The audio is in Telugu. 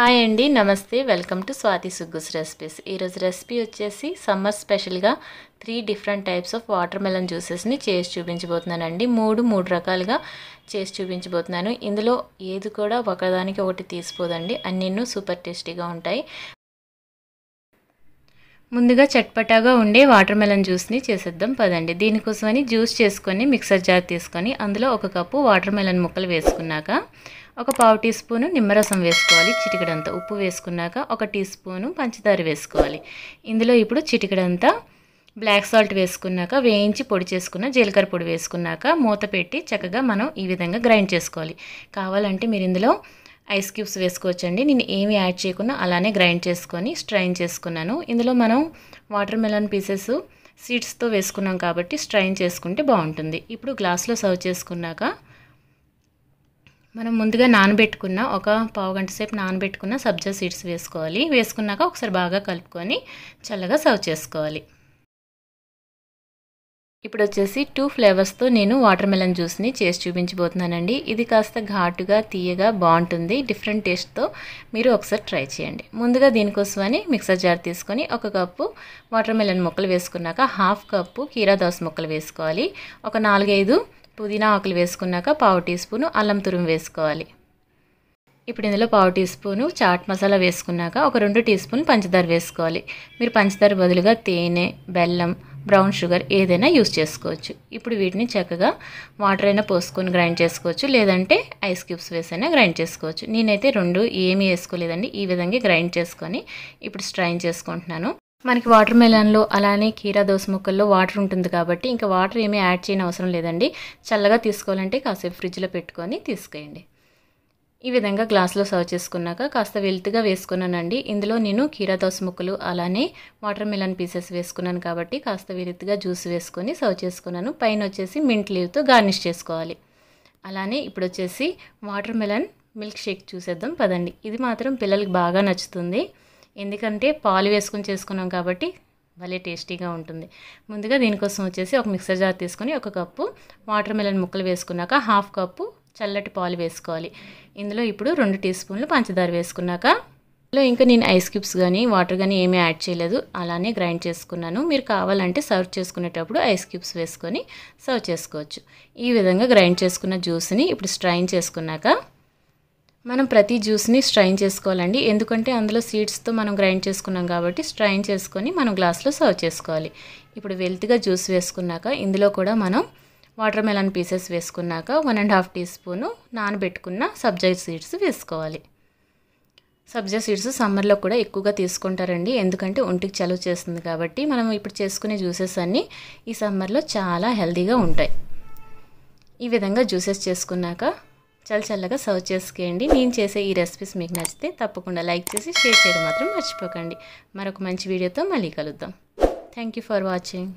హాయ్ అండి నమస్తే వెల్కమ్ టు స్వాతి సుగ్గుస్ రెసిపీస్ ఈరోజు రెసిపీ వచ్చేసి సమ్మర్ స్పెషల్గా three different types of watermelon జ్యూసెస్ని చేసి చూపించబోతున్నానండి మూడు మూడు రకాలుగా చేసి చూపించబోతున్నాను ఇందులో ఏది కూడా ఒకదానికి ఒకటి తీసిపోదండి అన్నిను సూపర్ టేస్టీగా ఉంటాయి ముందుగా చట్పటాగా ఉండే వాటర్ మెలన్ జ్యూస్ని చేసేద్దాం పదండి దీనికోసమని జ్యూస్ చేసుకొని మిక్సర్ జార్ తీసుకొని అందులో ఒక కప్పు వాటర్ మెలన్ ముక్కలు వేసుకున్నాక ఒక పావు టీ స్పూను నిమ్మరసం వేసుకోవాలి చిటికడంతా ఉప్పు వేసుకున్నాక ఒక టీ స్పూను పంచదార వేసుకోవాలి ఇందులో ఇప్పుడు చిటికడంతా బ్లాక్ సాల్ట్ వేసుకున్నాక వేయించి పొడి చేసుకున్న జీలకర్ర పొడి వేసుకున్నాక మూత పెట్టి చక్కగా మనం ఈ విధంగా గ్రైండ్ చేసుకోవాలి కావాలంటే మీరు ఇందులో ఐస్ క్యూబ్స్ వేసుకోవచ్చండి నేను ఏమి యాడ్ చేయకుండా అలానే గ్రైండ్ చేసుకొని స్ట్రైన్ చేసుకున్నాను ఇందులో మనం వాటర్ మెలన్ పీసెస్ సీడ్స్తో వేసుకున్నాం కాబట్టి స్ట్రైన్ చేసుకుంటే బాగుంటుంది ఇప్పుడు గ్లాస్లో సర్వ్ చేసుకున్నాక మనం ముందుగా నానబెట్టుకున్న ఒక పావు గంట సేపు నానబెట్టుకున్న సబ్జా సీడ్స్ వేసుకోవాలి వేసుకున్నాక ఒకసారి బాగా కలుపుకొని చల్లగా సర్వ్ చేసుకోవాలి ఇప్పుడు వచ్చేసి టూ ఫ్లేవర్స్తో నేను వాటర్ మెలన్ జ్యూస్ని చేసి చూపించబోతున్నానండి ఇది కాస్త ఘాటుగా తీయగా బాగుంటుంది డిఫరెంట్ టేస్ట్తో మీరు ఒకసారి ట్రై చేయండి ముందుగా దీనికోసమని మిక్సర్ జార్ తీసుకొని ఒక కప్పు వాటర్ మెలన్ ముక్కలు వేసుకున్నాక హాఫ్ కప్పు కీరా దోస ముక్కలు వేసుకోవాలి ఒక నాలుగైదు పుదీనా ఆకులు వేసుకున్నాక పావు టీ స్పూను అల్లం తురుము వేసుకోవాలి ఇప్పుడు ఇందులో పావు టీ స్పూను చాట్ మసాలా వేసుకున్నాక ఒక రెండు టీ స్పూన్ పంచదార వేసుకోవాలి మీరు పంచదార బదులుగా తేనె బెల్లం బ్రౌన్ షుగర్ ఏదైనా యూస్ చేసుకోవచ్చు ఇప్పుడు వీటిని చక్కగా వాటర్ అయినా పోసుకొని గ్రైండ్ చేసుకోవచ్చు లేదంటే ఐస్ క్యూబ్స్ వేసైనా గ్రైండ్ చేసుకోవచ్చు నేనైతే రెండు ఏమీ వేసుకోలేదండి ఈ విధంగా గ్రైండ్ చేసుకొని ఇప్పుడు స్ట్రైన్ చేసుకుంటున్నాను మనకి వాటర్ మెలన్లో అలానే కీరా దోశ ముక్కల్లో వాటర్ ఉంటుంది కాబట్టి ఇంకా వాటర్ ఏమీ యాడ్ చేయని అవసరం లేదండి చల్లగా తీసుకోవాలంటే కాసేపు ఫ్రిడ్జ్లో పెట్టుకొని తీసుకోండి ఈ విధంగా గ్లాస్లో సర్వ్ చేసుకున్నాక కాస్త వెల్త్గా వేసుకున్నానండి ఇందులో నేను కీరా దోశ ముక్కలు అలానే వాటర్ మిలన్ పీసెస్ వేసుకున్నాను కాబట్టి కాస్త వెలుతుగా జ్యూస్ వేసుకొని సర్వ్ చేసుకున్నాను పైన వచ్చేసి మింట్ లీవ్తో గార్నిష్ చేసుకోవాలి అలానే ఇప్పుడు వచ్చేసి వాటర్ మిలన్ మిల్క్ షేక్ చూసేద్దాం పదండి ఇది మాత్రం పిల్లలకి బాగా నచ్చుతుంది ఎందుకంటే పాలు వేసుకుని చేసుకున్నాం కాబట్టి భలే టేస్టీగా ఉంటుంది ముందుగా దీనికోసం వచ్చేసి ఒక మిక్సర్ జార్ తీసుకొని ఒక కప్పు వాటర్ మెలన్ ముక్కలు వేసుకున్నాక హాఫ్ కప్పు చల్లటి పాలు వేసుకోవాలి ఇందులో ఇప్పుడు రెండు టీ స్పూన్లు పంచదార వేసుకున్నాక ఇందులో ఇంకా నేను ఐస్ క్యూబ్స్ కానీ వాటర్ కానీ ఏమీ యాడ్ చేయలేదు అలానే గ్రైండ్ చేసుకున్నాను మీరు కావాలంటే సర్వ్ చేసుకునేటప్పుడు ఐస్ క్యూబ్స్ వేసుకొని సర్వ్ చేసుకోవచ్చు ఈ విధంగా గ్రైండ్ చేసుకున్న జ్యూస్ని ఇప్పుడు స్ట్రైన్ చేసుకున్నాక మనం ప్రతి జ్యూస్ని స్ట్రైన్ చేసుకోవాలండి ఎందుకంటే అందులో సీడ్స్తో మనం గ్రైండ్ చేసుకున్నాం కాబట్టి స్ట్రైన్ చేసుకొని మనం గ్లాస్లో సర్వ్ చేసుకోవాలి ఇప్పుడు వెల్త్గా జ్యూస్ వేసుకున్నాక ఇందులో కూడా మనం వాటర్ మెలన్ పీసెస్ వేసుకున్నాక one and half teaspoon నానబెట్టుకున్న సబ్జా సీడ్స్ వేసుకోవాలి సబ్జా సీడ్స్ సమ్మర్లో కూడా ఎక్కువగా తీసుకుంటారండి ఎందుకంటే ఒంటికి చలువ చేస్తుంది కాబట్టి మనం ఇప్పుడు చేసుకునే జ్యూసెస్ అన్నీ ఈ సమ్మర్లో చాలా హెల్తీగా ఉంటాయి ఈ విధంగా జ్యూసెస్ చేసుకున్నాక చల్ల చల్లగా సర్వ్ చేసుకోండి నేను చేసే ఈ రెసిపీస్ మీకు నచ్చితే తప్పకుండా లైక్ చేసి షేర్ చేయడం మాత్రం మర్చిపోకండి మరొక మంచి వీడియోతో మళ్ళీ కలుద్దాం థ్యాంక్ ఫర్ వాచింగ్